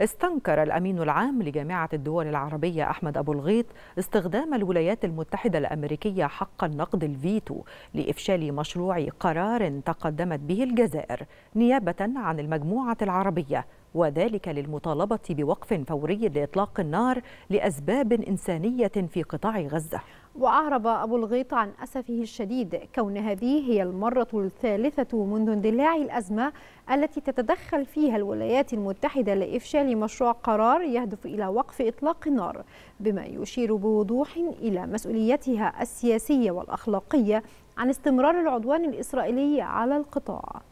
استنكر الأمين العام لجامعة الدول العربية أحمد أبو الغيط استخدام الولايات المتحدة الأمريكية حق النقد الفيتو لإفشال مشروع قرار تقدمت به الجزائر نيابة عن المجموعة العربية وذلك للمطالبة بوقف فوري لإطلاق النار لأسباب إنسانية في قطاع غزة وأعرب أبو الغيط عن أسفه الشديد كون هذه هي المرة الثالثة منذ اندلاع الأزمة التي تتدخل فيها الولايات المتحدة لإفشال مشروع قرار يهدف إلى وقف إطلاق النار بما يشير بوضوح إلى مسؤوليتها السياسية والأخلاقية عن استمرار العدوان الإسرائيلي على القطاع